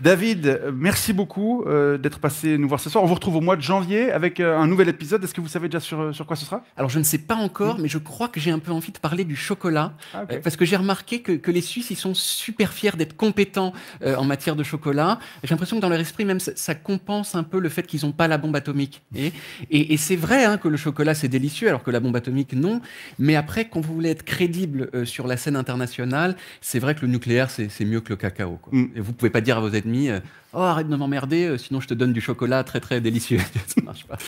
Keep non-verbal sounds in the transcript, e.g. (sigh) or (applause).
David, merci beaucoup euh, d'être passé nous voir ce soir. On vous retrouve au mois de janvier avec euh, un nouvel épisode. Est-ce que vous savez déjà sur, euh, sur quoi ce sera Alors je ne sais pas encore, mais je crois que j'ai un peu envie de parler du chocolat. Ah, parce que j'ai remarqué que, les Suisses, ils sont super fiers d'être compétents en matière de chocolat. J'ai l'impression que dans leur esprit, même, ça, compense un peu le fait qu'ils n'ont pas la bombe atomique. Et, et, c'est vrai hein, que le chocolat, c'est délicieux, alors que la bombe atomique, non. Mais après, quand vous voulez être crédible sur la scène internationale, c'est vrai que le nucléaire, c'est mieux que le cacao. Quoi. Mm. Et vous pouvez pas dire à vos demi, euh, oh arrête de m'emmerder, euh, sinon je te donne du chocolat très très délicieux. (laughs) ça marche pas.